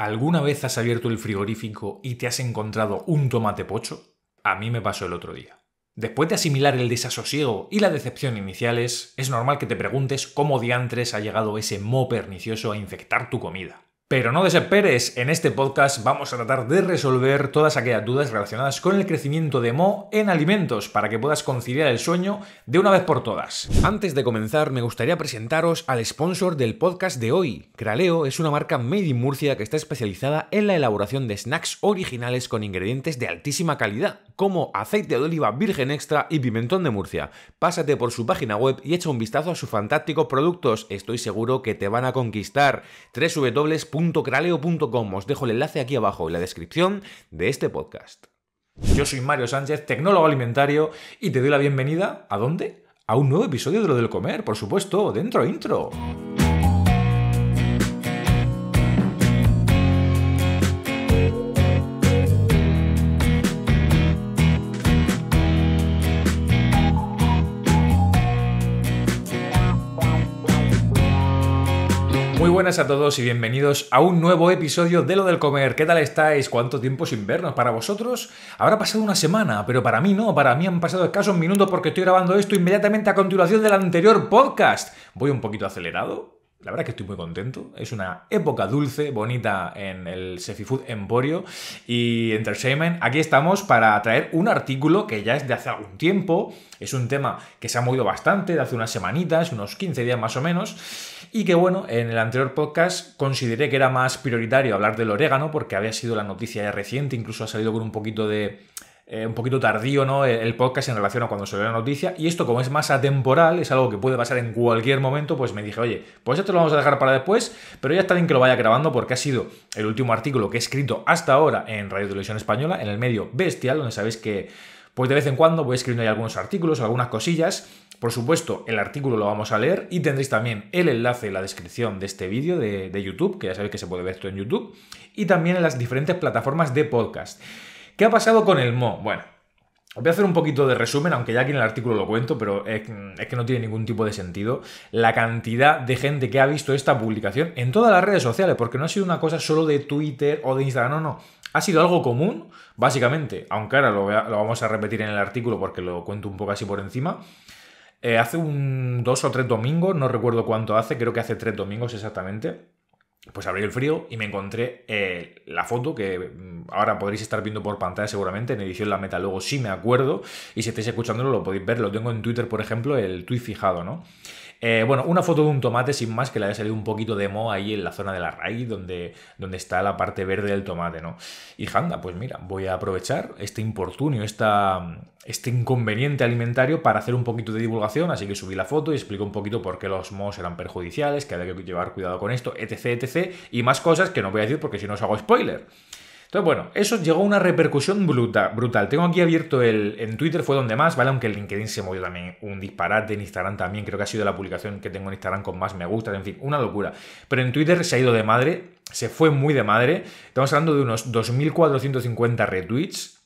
¿Alguna vez has abierto el frigorífico y te has encontrado un tomate pocho? A mí me pasó el otro día. Después de asimilar el desasosiego y la decepción iniciales, es normal que te preguntes cómo diantres ha llegado ese mo pernicioso a infectar tu comida. Pero no desesperes, en este podcast vamos a tratar de resolver todas aquellas dudas relacionadas con el crecimiento de Mo en alimentos para que puedas conciliar el sueño de una vez por todas. Antes de comenzar, me gustaría presentaros al sponsor del podcast de hoy. Craleo es una marca made in Murcia que está especializada en la elaboración de snacks originales con ingredientes de altísima calidad, como aceite de oliva virgen extra y pimentón de Murcia. Pásate por su página web y echa un vistazo a sus fantásticos productos, estoy seguro que te van a conquistar. www www.craleo.com. Os dejo el enlace aquí abajo en la descripción de este podcast. Yo soy Mario Sánchez, tecnólogo alimentario, y te doy la bienvenida a dónde? A un nuevo episodio de lo del comer, por supuesto, dentro intro. buenas a todos y bienvenidos a un nuevo episodio de Lo del Comer. ¿Qué tal estáis? ¿Cuánto tiempo sin vernos? Para vosotros habrá pasado una semana, pero para mí no, para mí han pasado escasos minutos porque estoy grabando esto inmediatamente a continuación del anterior podcast. Voy un poquito acelerado, la verdad que estoy muy contento. Es una época dulce, bonita en el Food Emporio y Entertainment. Aquí estamos para traer un artículo que ya es de hace algún tiempo. Es un tema que se ha movido bastante, de hace unas semanitas, unos 15 días más o menos. Y que bueno, en el anterior podcast consideré que era más prioritario hablar del orégano porque había sido la noticia reciente, incluso ha salido con un poquito de eh, un poquito tardío ¿no? El, podcast en relación a cuando se ve la noticia. Y esto, como es más atemporal, es algo que puede pasar en cualquier momento, pues me dije, oye, pues esto lo vamos a dejar para después, pero ya está bien que lo vaya grabando porque ha sido el último artículo que he escrito hasta ahora en Radio Televisión Española, en el medio bestial, donde sabéis que pues de vez en cuando voy escribiendo ahí algunos artículos, algunas cosillas. Por supuesto, el artículo lo vamos a leer y tendréis también el enlace en la descripción de este vídeo de, de, YouTube, que ya sabéis que se puede ver esto en YouTube, y también en las diferentes plataformas de podcast. ¿Qué ha pasado con el Mo? Bueno, os voy a hacer un poquito de resumen, aunque ya aquí en el artículo lo cuento, pero es, que no tiene ningún tipo de sentido la cantidad de gente que ha visto esta publicación en todas las redes sociales, porque no ha sido una cosa solo de Twitter o de Instagram, no, no. Ha sido algo común, básicamente, aunque ahora lo, vamos a repetir en el artículo porque lo cuento un poco así por encima. Eh, hace un dos o tres domingos, no recuerdo cuánto hace, creo que hace tres domingos exactamente pues abrí el frío y me encontré eh, la foto que mm, ahora podréis estar viendo por pantalla seguramente en edición La Meta. Luego sí me acuerdo y si estáis escuchándolo lo podéis ver. Lo tengo en Twitter, por ejemplo, el tweet fijado, ¿no? Eh, bueno, una foto de un tomate sin más que le haya salido un poquito de mo ahí en la zona de la raíz donde, donde está la parte verde del tomate, ¿no? Y janda, pues mira, voy a aprovechar este importunio, este inconveniente alimentario para hacer un poquito de divulgación, así que subí la foto y explico un poquito por qué los mohos eran perjudiciales, que había que llevar cuidado con esto, etc, etc, y más cosas que no voy a decir porque si no os hago spoiler. Entonces, bueno, eso llegó a una repercusión brutal. brutal. Tengo aquí abierto el. En Twitter fue donde más, ¿vale? Aunque el LinkedIn se movió también un disparate, en Instagram también, creo que ha sido la publicación que tengo en Instagram con más me gusta, en fin, una locura. Pero en Twitter se ha ido de madre, se fue muy de madre. Estamos hablando de unos 2.450 retweets,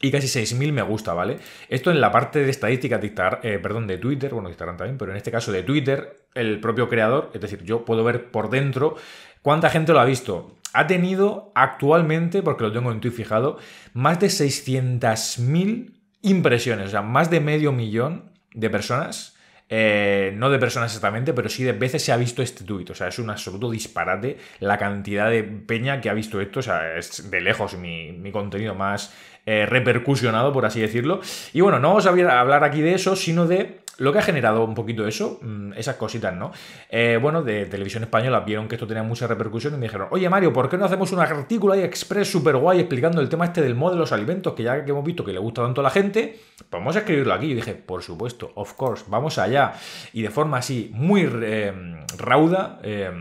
y casi 6.000 me gusta, ¿vale? Esto en la parte de estadística de, eh, perdón, de Twitter, bueno, de Instagram también, pero en este caso de Twitter, el propio creador, es decir, yo puedo ver por dentro cuánta gente lo ha visto ha tenido actualmente, porque lo tengo en Twitter fijado, más de 600.000 impresiones, o sea, más de medio millón de personas. Eh, no de personas exactamente, pero sí de veces se ha visto este tuit. O sea, es un absoluto disparate la cantidad de peña que ha visto esto. O sea, es de lejos mi, contenido más eh, repercusionado, por así decirlo. Y bueno, no vamos a hablar aquí de eso, sino de lo que ha generado un poquito eso, mm, esas cositas, ¿no? Eh, bueno, de Televisión Española vieron que esto tenía mucha repercusión y me dijeron, oye Mario, ¿por qué no hacemos un artículo ahí express súper guay explicando el tema este del modo de los alimentos, que ya que hemos visto que le gusta tanto a la gente, pues vamos a escribirlo aquí. Y dije, por supuesto, of course, vamos allá. Y de forma así, muy eh, rauda. Eh,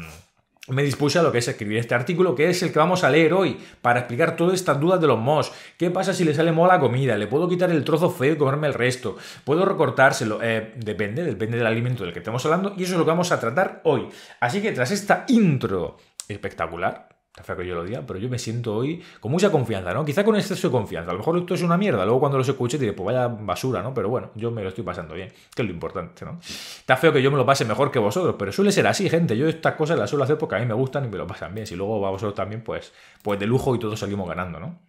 me dispuse a lo que es escribir este artículo, que es el que vamos a leer hoy, para explicar todas estas dudas de los mos. ¿Qué pasa si le sale mola la comida? ¿Le puedo quitar el trozo feo y comerme el resto? ¿Puedo recortárselo? Eh, depende, depende del alimento del que estemos hablando, y eso es lo que vamos a tratar hoy. Así que tras esta intro espectacular, Está feo que yo lo diga, pero yo me siento hoy con mucha confianza, ¿no? Quizá con exceso de confianza. A lo mejor esto es una mierda. Luego cuando los escuche diré, pues vaya basura, ¿no? Pero bueno, yo me lo estoy pasando bien, que es lo importante, ¿no? Está feo que yo me lo pase mejor que vosotros, pero suele ser así, gente. Yo estas cosas las suelo hacer porque a mí me gustan y me lo pasan bien. Si luego va a vosotros también, pues, pues de lujo y todos salimos ganando, ¿no?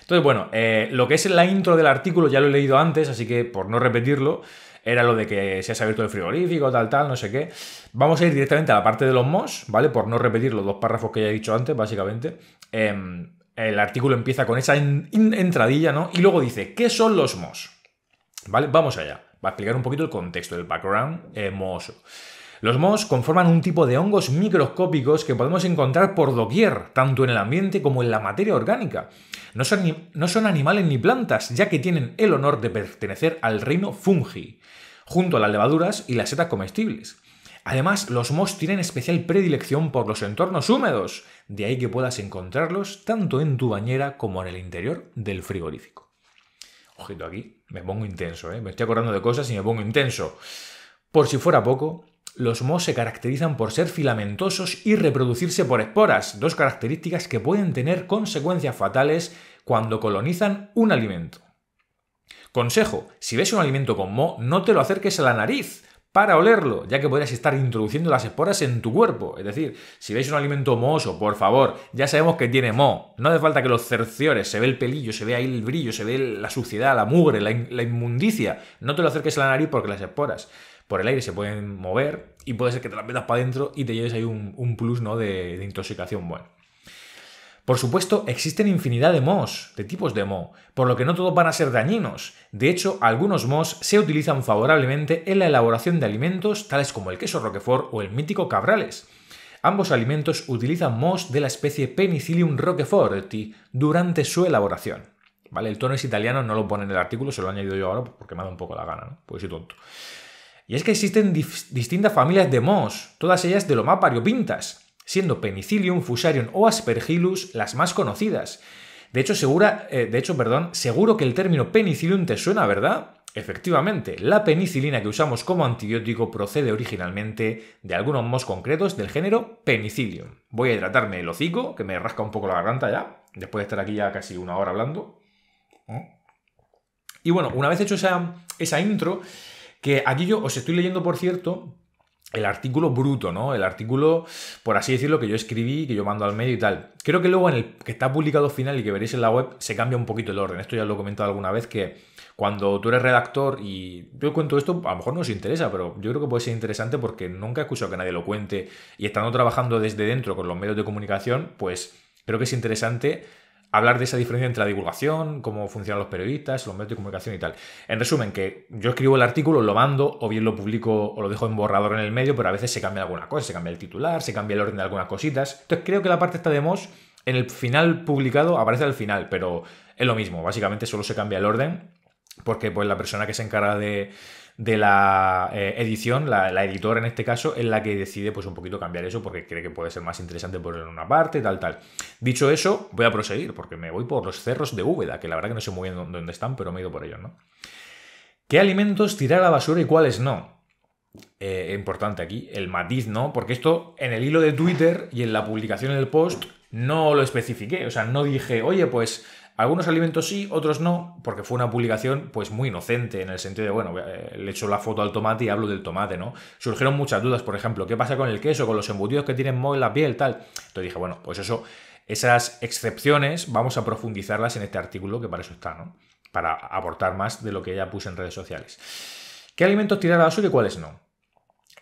Entonces, bueno, eh, lo que es la intro del artículo ya lo he leído antes, así que por no repetirlo, era lo de que se ha abierto el frigorífico, tal, tal, no sé qué. Vamos a ir directamente a la parte de los MOS, ¿vale? Por no repetir los dos párrafos que ya he dicho antes, básicamente. Em, el artículo empieza con esa entradilla, ¿no? Y luego dice, ¿qué son los MOS? ¿Vale? Vamos allá. Va a explicar un poquito el contexto, el background eh, MOS. Los mohos conforman un tipo de hongos microscópicos que podemos encontrar por doquier, tanto en el ambiente como en la materia orgánica. No son, no son animales ni plantas, ya que tienen el honor de pertenecer al reino fungi, junto a las levaduras y las setas comestibles. Además, los mohos tienen especial predilección por los entornos húmedos, de ahí que puedas encontrarlos tanto en tu bañera como en el interior del frigorífico. Ojito aquí, me pongo intenso, ¿eh? me estoy acordando de cosas y me pongo intenso. Por si fuera poco, los mohos se caracterizan por ser filamentosos y reproducirse por esporas, dos características que pueden tener consecuencias fatales cuando colonizan un alimento. Consejo, si ves un alimento con moho, no te lo acerques a la nariz para olerlo, ya que podrías estar introduciendo las esporas en tu cuerpo. Es decir, si ves un alimento mohoso, por favor, ya sabemos que tiene moho. No hace falta que los cerciores, se ve el pelillo, se ve ahí el brillo, se ve la suciedad, la mugre, la inmundicia. No te lo acerques a la nariz porque las esporas por el aire, se pueden mover y puede ser que te las metas para adentro y te lleves ahí un, plus ¿no? de, intoxicación bueno. Por supuesto, existen infinidad de MOS, de tipos de MO, por lo que no todos van a ser dañinos. De hecho, algunos MOS se utilizan favorablemente en la elaboración de alimentos tales como el queso roquefort o el mítico cabrales. Ambos alimentos utilizan MOS de la especie Penicillium roqueforti durante su elaboración. ¿Vale? El tono es italiano, no lo pone en el artículo, se lo he añadido yo ahora porque me ha dado un poco la gana, ¿no? Pues soy tonto. Y es que existen distintas familias de mohos, todas ellas de lo más variopintas, siendo Penicillium, Fusarium o Aspergillus las más conocidas. De hecho, segura, eh, de hecho perdón, seguro que el término penicillium te suena, ¿verdad? Efectivamente, la penicilina que usamos como antibiótico procede originalmente de algunos mos concretos del género Penicillium. Voy a hidratarme el hocico, que me rasca un poco la garganta ya, después de estar aquí ya casi una hora hablando. ¿Eh? Y bueno, una vez hecho esa, esa intro, que aquí yo os estoy leyendo, por cierto, el artículo bruto, ¿no? El artículo, por así decirlo, que yo escribí, que yo mando al medio y tal. Creo que luego en el que está publicado final y que veréis en la web se cambia un poquito el orden. Esto ya lo he comentado alguna vez que cuando tú eres redactor y yo cuento esto, a lo mejor no os interesa, pero yo creo que puede ser interesante porque nunca he escuchado que nadie lo cuente y estando trabajando desde dentro con los medios de comunicación, pues creo que es interesante hablar de esa diferencia entre la divulgación, cómo funcionan los periodistas, los medios de comunicación y tal. En resumen, que yo escribo el artículo, lo mando, o bien lo publico o lo dejo en borrador en el medio, pero a veces se cambia alguna cosa, se cambia el titular, se cambia el orden de algunas cositas. Entonces creo que la parte esta de Moss, en el final publicado, aparece al final, pero es lo mismo, básicamente solo se cambia el orden, porque pues la persona que se encarga de de la eh, edición, la, editora en este caso, es la que decide pues un poquito cambiar eso porque cree que puede ser más interesante ponerlo en una parte, tal, tal. Dicho eso, voy a proseguir porque me voy por los cerros de Úbeda, que la verdad que no sé muy bien dónde están, pero me he ido por ellos, ¿no? ¿Qué alimentos tirar a la basura y cuáles no? Eh, importante aquí, el matiz, ¿no? Porque esto en el hilo de Twitter y en la publicación en el post no lo especifiqué, o sea, no dije, oye, pues algunos alimentos sí, otros no, porque fue una publicación pues muy inocente, en el sentido de, bueno, eh, le echo la foto al tomate y hablo del tomate, ¿no? Surgieron muchas dudas, por ejemplo, ¿qué pasa con el queso, con los embutidos que tienen moho en la piel, tal? Entonces dije, bueno, pues eso, esas excepciones vamos a profundizarlas en este artículo, que para eso está, ¿no? Para aportar más de lo que ya puse en redes sociales. ¿Qué alimentos tirar a basura y cuáles no?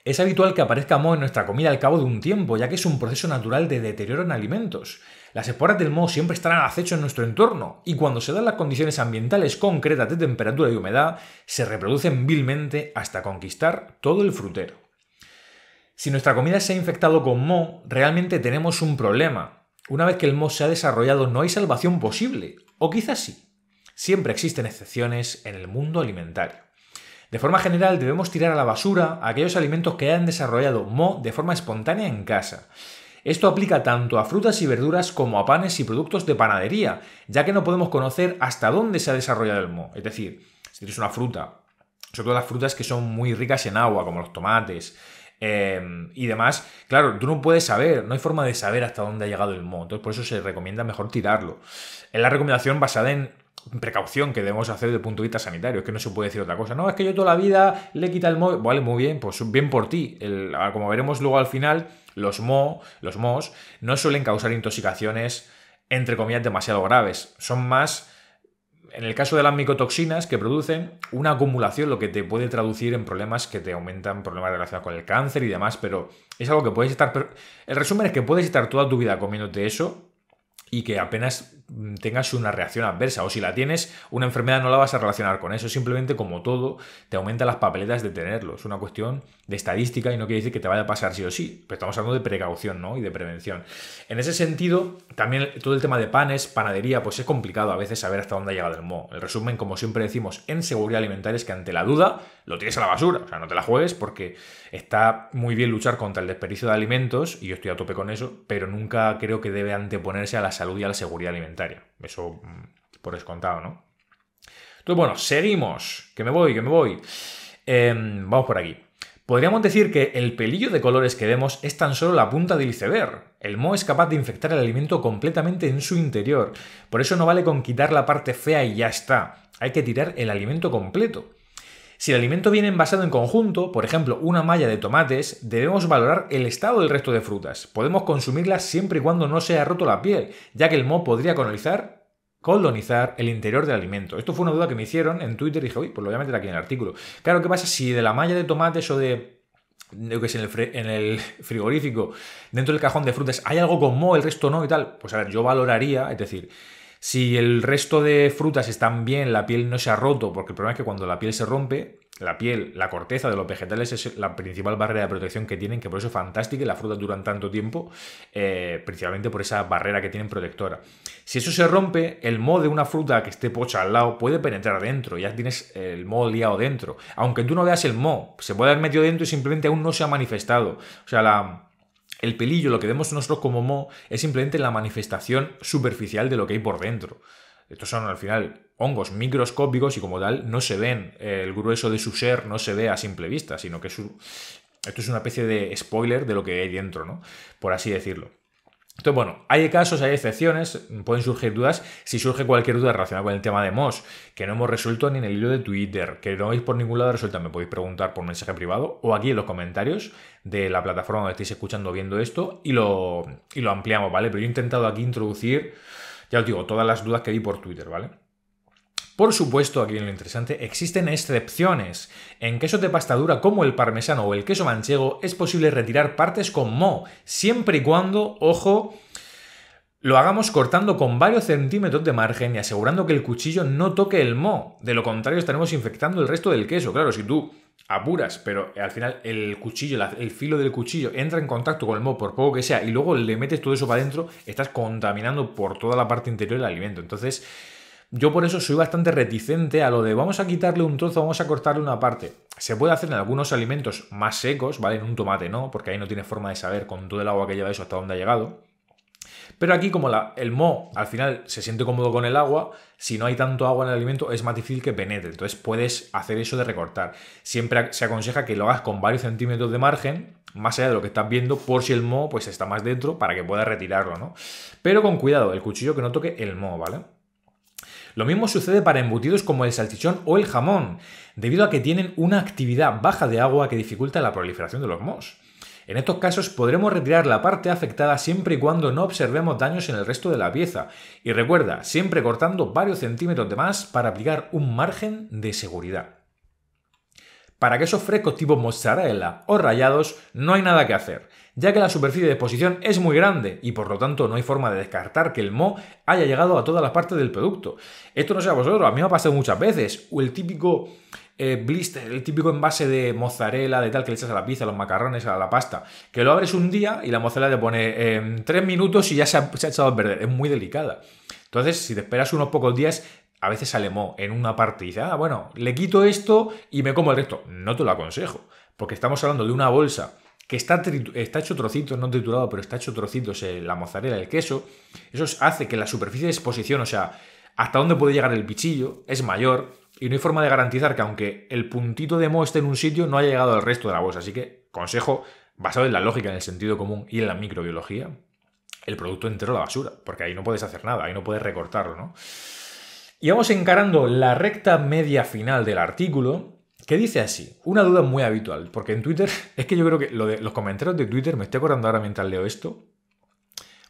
Es habitual que aparezca moho en nuestra comida al cabo de un tiempo, ya que es un proceso natural de deterioro en alimentos. Las esporas del moho siempre estarán a acecho en nuestro entorno y cuando se dan las condiciones ambientales concretas de temperatura y humedad, se reproducen vilmente hasta conquistar todo el frutero. Si nuestra comida se ha infectado con moho, realmente tenemos un problema. Una vez que el moho se ha desarrollado no hay salvación posible, o quizás sí. Siempre existen excepciones en el mundo alimentario. De forma general, debemos tirar a la basura aquellos alimentos que hayan desarrollado moho de forma espontánea en casa. Esto aplica tanto a frutas y verduras como a panes y productos de panadería, ya que no podemos conocer hasta dónde se ha desarrollado el moho. Es decir, si tienes una fruta, sobre todo las frutas que son muy ricas en agua, como los tomates, em, y demás, claro, tú no puedes saber, no hay forma de saber hasta dónde ha llegado el moho, entonces por eso se recomienda mejor tirarlo. Es la recomendación basada en precaución que debemos hacer desde el punto de vista sanitario. Es que no se puede decir otra cosa. No, es que yo toda la vida le quita el mo Vale, muy bien, pues bien por ti. Ah, como veremos luego al final, los mo, los mos, no suelen causar intoxicaciones, entre comillas, demasiado graves. Son más. En el caso de las micotoxinas que producen una acumulación, lo que te puede traducir en problemas que te aumentan problemas relacionados con el cáncer y demás, pero es algo que puedes estar... El resumen es que puedes estar toda tu vida comiéndote eso y que apenas Mm, tengas una reacción adversa o si la tienes, una enfermedad no la vas a relacionar con eso, simplemente como todo te aumenta las papeletas de tenerlo, es una cuestión de estadística y no quiere decir que te vaya a pasar sí o sí, pero estamos hablando de precaución ¿no? y de prevención. En ese sentido, también todo el tema de panes, panadería, pues es complicado a veces saber hasta dónde ha llegado el mo El resumen, como siempre decimos en seguridad alimentaria, es que ante la duda lo tienes a la basura, o sea, no te la juegues porque está muy bien luchar contra el desperdicio de alimentos y yo estoy a tope con eso, pero nunca creo que debe anteponerse a la salud y a la seguridad alimentaria. Eso mm, por descontado, ¿no? Entonces, bueno, seguimos. Que me voy, que me voy. Em, vamos por aquí. Podríamos decir que el pelillo de colores que vemos es tan solo la punta del iceberg. El mo es capaz de infectar el alimento completamente en su interior. Por eso no vale con quitar la parte fea y ya está. Hay que tirar el alimento completo. Si el alimento viene envasado en conjunto, por ejemplo una malla de tomates, debemos valorar el estado del resto de frutas. Podemos consumirlas siempre y cuando no se haya roto la piel, ya que el moho podría colonizar colonizar el interior del alimento. Esto fue una duda que me hicieron en Twitter y dije, uy, pues lo voy a meter aquí en el artículo. Claro, ¿qué pasa si de la malla de tomates o de que sé, en el, frigorífico, dentro del cajón de frutas, hay algo con moho, el resto no y tal? Pues a ver, yo valoraría, es decir, si el resto de frutas están bien, la piel no se ha roto, porque el problema es que cuando la piel se rompe, la piel, la corteza de los vegetales es la principal barrera de protección que tienen, que por eso es fantástica y las frutas duran tanto tiempo, eh, principalmente por esa barrera que tienen protectora. Si eso se rompe, el mo de una fruta que esté pocha al lado puede penetrar dentro, ya tienes el mo liado dentro. Aunque tú no veas el mo, se puede haber metido dentro y simplemente aún no se ha manifestado. O sea, la, el pelillo, lo que vemos nosotros como mo, es simplemente la manifestación superficial de lo que hay por dentro. Estos son al final hongos microscópicos y como tal no se ven, el grueso de su ser no se ve a simple vista, sino que esto es una especie de spoiler de lo que hay dentro, ¿no? Por así decirlo. Entonces, bueno, hay casos, hay excepciones, pueden surgir dudas. Si surge cualquier duda relacionada con el tema de Moss, que no hemos resuelto ni en el hilo de Twitter, que no veis por ningún lado resuelta, me podéis preguntar por mensaje privado o aquí en los comentarios de la plataforma donde estáis escuchando viendo esto y lo, y lo ampliamos, ¿vale? Pero yo he intentado aquí introducir, ya os digo, todas las dudas que vi por Twitter, ¿vale? Por supuesto, aquí en lo interesante, existen excepciones. En quesos de pasta dura como el parmesano o el queso manchego es posible retirar partes con mo, siempre y cuando, ojo, lo hagamos cortando con varios centímetros de margen y asegurando que el cuchillo no toque el mo. De lo contrario, estaremos infectando el resto del queso. Claro, si tú apuras, pero al final el cuchillo, el filo del cuchillo entra en contacto con el mo, por poco que sea, y luego le metes todo eso para adentro, estás contaminando por toda la parte interior del alimento. Entonces yo por eso soy bastante reticente a lo de vamos a quitarle un trozo, vamos a cortarle una parte. Se puede hacer en algunos alimentos más secos, ¿vale? En un tomate no, porque ahí no tiene forma de saber con todo el agua que lleva eso hasta dónde ha llegado. Pero aquí, como el mo al final se siente cómodo con el agua, si no hay tanto agua en el alimento, es más difícil que penetre. Entonces puedes hacer eso de recortar. Siempre se aconseja que lo hagas con varios centímetros de margen, más allá de lo que estás viendo, por si el mo pues, está más dentro para que pueda retirarlo, ¿no? Pero con cuidado, el cuchillo que no toque el mo ¿vale? Lo mismo sucede para embutidos como el salchichón o el jamón, debido a que tienen una actividad baja de agua que dificulta la proliferación de los mos. En estos casos podremos retirar la parte afectada siempre y cuando no observemos daños en el resto de la pieza. Y recuerda, siempre cortando varios centímetros de más para aplicar un margen de seguridad. Para quesos frescos tipo mozzarella o rallados no hay nada que hacer ya que la superficie de exposición es muy grande y por lo tanto no hay forma de descartar que el mo haya llegado a todas las partes del producto. Esto no sea a vosotros, a mí me ha pasado muchas veces. O el típico eh, blister, el típico envase de mozzarella, de tal que le echas a la pizza, a los macarrones, a la pasta, que lo abres un día y la mozzarella te pone en em, tres minutos y ya se ha, echado a perder. Es muy delicada. Entonces, si te esperas unos pocos días, a veces sale mo en una parte y dices ah, bueno, le quito esto y me como el resto. No te lo aconsejo, porque estamos hablando de una bolsa que está, hecho trocitos, no triturado, pero está hecho trocitos en eh, la mozzarella, el queso, eso hace que la superficie de exposición, o sea, hasta dónde puede llegar el bichillo, es mayor y no hay forma de garantizar que aunque el puntito de moho esté en un sitio, no haya llegado al resto de la bolsa. Así que, consejo basado en la lógica, en el sentido común y en la microbiología, el producto entero a la basura, porque ahí no puedes hacer nada, ahí no puedes recortarlo, ¿no? Y vamos encarando la recta media final del artículo ¿Qué dice así, una duda muy habitual, porque en Twitter, es que yo creo que lo de, los comentarios de Twitter, me estoy acordando ahora mientras leo esto,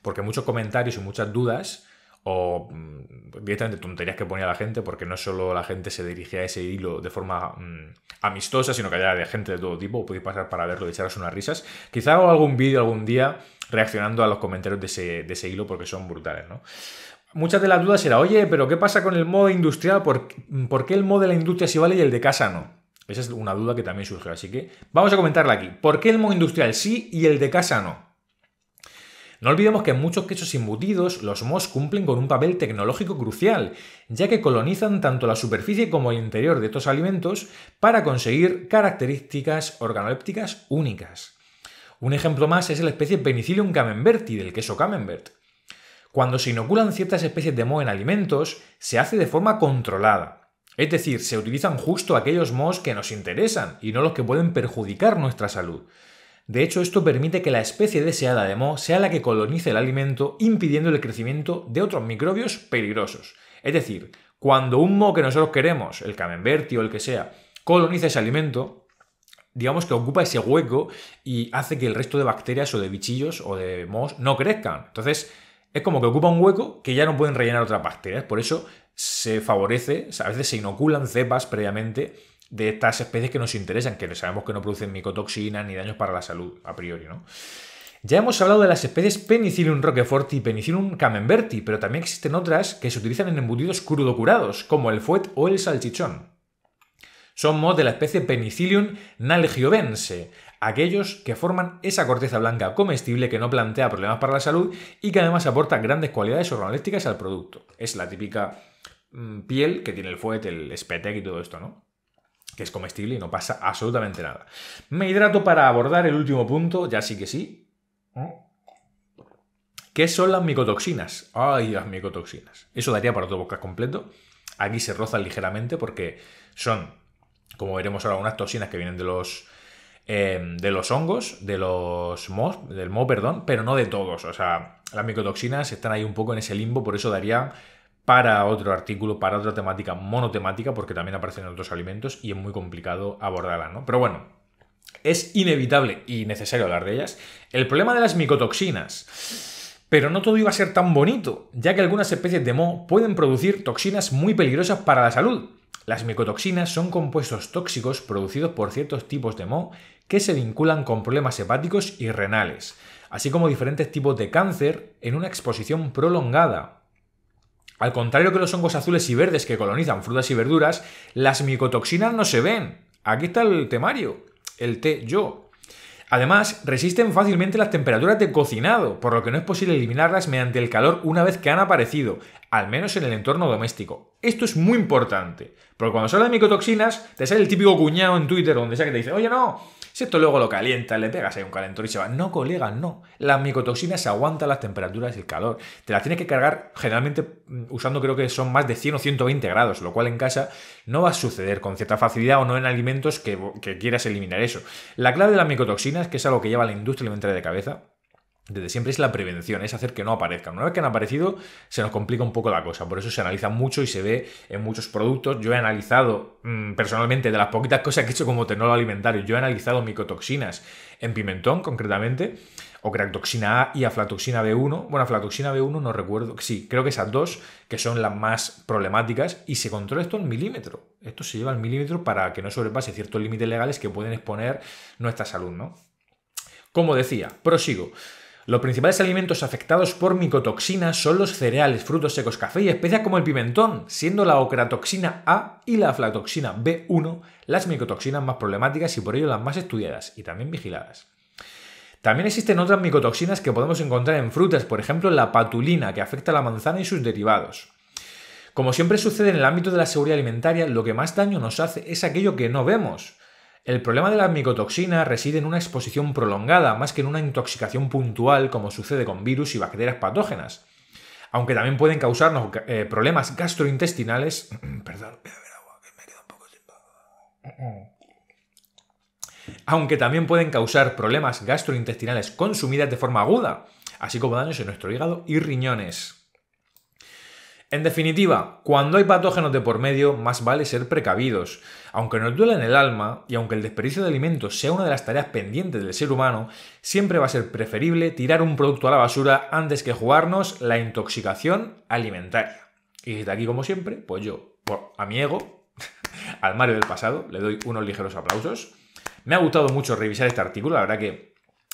porque muchos comentarios y muchas dudas, o bien mm, directamente tonterías que ponía la gente, porque no solo la gente se dirigía a ese hilo de forma mm, amistosa, sino que había de gente de todo tipo, podéis pasar para verlo y echaros unas risas. Quizá hago algún vídeo algún día reaccionando a los comentarios de ese, hilo, porque son brutales, ¿no? Muchas de las dudas era, oye, pero ¿qué pasa con el modo industrial? ¿Por, ¿Por qué el modo de la industria sí vale y el de casa no? Esa es una duda que también surgió, así que vamos a comentarla aquí. ¿Por qué el moho industrial sí y el de casa no? No olvidemos que en muchos quesos embutidos los mohos cumplen con un papel tecnológico crucial, ya que colonizan tanto la superficie como el interior de estos alimentos para conseguir características organolépticas únicas. Un ejemplo más es la especie Penicillium camemberti del queso camembert. Cuando se inoculan ciertas especies de moho en alimentos, se hace de forma controlada, es decir, se utilizan justo aquellos mos que nos interesan y no los que pueden perjudicar nuestra salud. De hecho, esto permite que la especie deseada de moho sea la que colonice el alimento, impidiendo el crecimiento de otros microbios peligrosos. Es decir, cuando un moho que nosotros queremos, el camemberti o el que sea, coloniza ese alimento, digamos que ocupa ese hueco y hace que el resto de bacterias o de bichillos o de mos no crezcan. Entonces, es como que ocupa un hueco que ya no pueden rellenar otras bacterias. Por eso se favorece, a veces se inoculan cepas previamente de estas especies que nos interesan, que sabemos que no producen micotoxinas ni daños para la salud a priori, ¿no? Ya hemos hablado de las especies Penicillium roqueforti y Penicillium camemberti, pero también existen otras que se utilizan en embutidos curados, como el fuet o el salchichón. Somos de la especie Penicillium nalgiovense, aquellos que forman esa corteza blanca comestible que no plantea problemas para la salud y que además aporta grandes cualidades organolépticas al producto. Es la típica Mm, piel que tiene el fuet, el espetec y todo esto, ¿no? Que es comestible y no pasa absolutamente nada. Me hidrato para abordar el último punto, ya sí que sí. ¿Qué son las micotoxinas? Ay, las micotoxinas. Eso daría para otro boca completo. Aquí se rozan ligeramente porque son, como veremos ahora, unas toxinas que vienen de los, em, de los hongos, de los mos, del mo, perdón, pero no de todos. O sea, las micotoxinas están ahí un poco en ese limbo, por eso daría para otro artículo, para otra temática monotemática, porque también aparecen otros alimentos y es muy complicado abordarla, ¿no? Pero bueno, es inevitable y necesario hablar de ellas. El problema de las micotoxinas. Pero no todo iba a ser tan bonito, ya que algunas especies de mo pueden producir toxinas muy peligrosas para la salud. Las micotoxinas son compuestos tóxicos producidos por ciertos tipos de mo que se vinculan con problemas hepáticos y renales, así como diferentes tipos de cáncer en una exposición prolongada, al contrario que los hongos azules y verdes que colonizan frutas y verduras, las micotoxinas no se ven. Aquí está el temario, el té yo. Además, resisten fácilmente las temperaturas de cocinado, por lo que no es posible eliminarlas mediante el calor una vez que han aparecido, al menos en el entorno doméstico. Esto es muy importante, porque cuando se habla de micotoxinas, te sale el típico cuñado en Twitter donde sea que te dice, oye, no, si esto luego lo calienta, le pegas ahí un calentor y se va. No, colega, no. Las micotoxinas aguantan las temperaturas y el calor. Te las tienes que cargar generalmente mm, usando, creo que son más de 100 o 120 grados, lo cual en casa no va a suceder con cierta facilidad o no en alimentos que, que quieras eliminar eso. La clave de las micotoxinas, que es algo que lleva la industria alimentaria de cabeza, desde siempre es la prevención, es hacer que no aparezcan. Una vez que han aparecido, se nos complica un poco la cosa. Por eso se analiza mucho y se ve en muchos productos. Yo he analizado mm, personalmente, de las poquitas cosas que he hecho como tecnólogo alimentario, yo he analizado micotoxinas en pimentón concretamente, o cractoxina A y aflatoxina B1. Bueno, aflatoxina B1 no recuerdo, sí, creo que esas dos que son las más problemáticas y se controla esto en milímetro. Esto se lleva al milímetro para que no sobrepase ciertos límites legales que pueden exponer nuestra salud, ¿no? Como decía, prosigo. Los principales alimentos afectados por micotoxinas son los cereales, frutos secos, café y especias como el pimentón, siendo la ocratoxina A y la aflatoxina B1 las micotoxinas más problemáticas y por ello las más estudiadas y también vigiladas. También existen otras micotoxinas que podemos encontrar en frutas, por ejemplo la patulina, que afecta a la manzana y sus derivados. Como siempre sucede en el ámbito de la seguridad alimentaria, lo que más daño nos hace es aquello que no vemos. El problema de la micotoxina reside en una exposición prolongada, más que en una intoxicación puntual como sucede con virus y bacterias patógenas. Aunque también pueden causarnos eh, problemas gastrointestinales. Aunque también pueden causar problemas gastrointestinales consumidas de forma aguda, así como daños en nuestro hígado y riñones. En definitiva, cuando hay patógenos de por medio, más vale ser precavidos. Aunque nos duela en el alma y aunque el desperdicio de alimentos sea una de las tareas pendientes del ser humano, siempre va a ser preferible tirar un producto a la basura antes que jugarnos la intoxicación alimentaria. Y desde aquí, como siempre, pues yo, por a mi ego, al Mario del pasado, le doy unos ligeros aplausos. Me ha gustado mucho revisar este artículo, la verdad que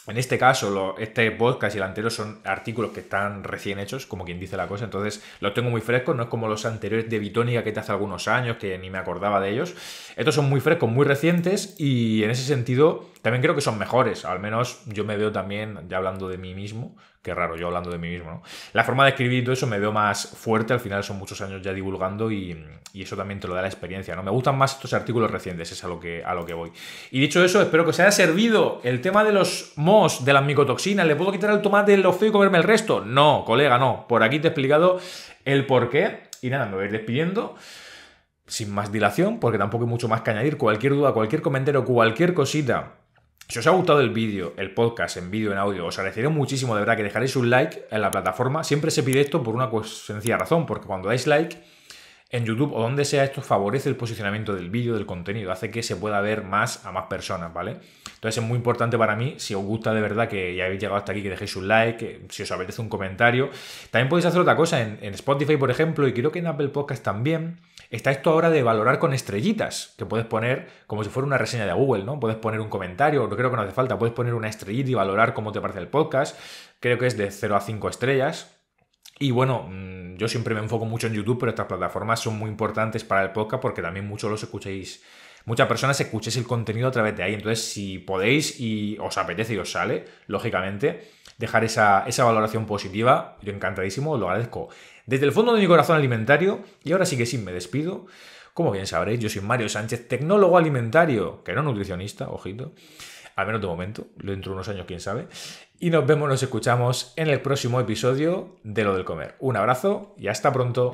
en este caso, este podcast y el anterior son artículos que están recién hechos, como quien dice la cosa, entonces los tengo muy frescos, no es como los anteriores de Bitónica que te hace algunos años, que ni me acordaba de ellos. Estos son muy frescos, muy recientes y en ese sentido también creo que son mejores, al menos yo me veo también, ya hablando de mí mismo, qué raro yo hablando de mí mismo, ¿no? La forma de escribir y todo eso me veo más fuerte, al final son muchos años ya divulgando y, eso también te lo da la experiencia, ¿no? Me gustan más estos artículos recientes, es a lo que, a lo que voy. Y dicho eso, espero que os haya servido el tema de los mos, de las micotoxinas, ¿le puedo quitar el tomate, lo feo y comerme el resto? No, colega, no. Por aquí te he explicado el porqué y nada, me voy a ir despidiendo sin más dilación, porque tampoco hay mucho más que añadir. Cualquier duda, cualquier comentario, cualquier cosita si os ha gustado el vídeo, el podcast en vídeo, en audio, os agradeceré muchísimo de verdad que dejaréis un like en la plataforma. Siempre se pide esto por una sencilla razón, porque cuando dais like en YouTube o donde sea, esto favorece el posicionamiento del vídeo, del contenido, hace que se pueda ver más a más personas, ¿vale? Entonces es muy importante para mí, si os gusta de verdad que ya habéis llegado hasta aquí, que dejéis un like, si os apetece un comentario. También podéis hacer otra cosa en, en Spotify, por ejemplo, y creo que en Apple Podcast también está esto ahora de valorar con estrellitas, que puedes poner como si fuera una reseña de Google, ¿no? Puedes poner un comentario, no creo que no hace falta, puedes poner una estrellita y valorar cómo te parece el podcast, creo que es de 0 a 5 estrellas. Y bueno, mm, yo siempre me enfoco mucho en YouTube, pero estas plataformas son muy importantes para el podcast porque también muchos los escuchéis muchas personas escuchéis el contenido a través de ahí. Entonces, si podéis y os apetece y os sale, lógicamente, dejar esa, valoración positiva. Yo encantadísimo, lo agradezco desde el fondo de mi corazón alimentario. Y ahora sí que sí, me despido. Como bien sabréis, yo soy Mario Sánchez, tecnólogo alimentario, que no nutricionista, ojito. Al menos de momento, dentro de unos años, quién sabe. Y nos vemos, nos escuchamos en el próximo episodio de Lo del Comer. Un abrazo y hasta pronto.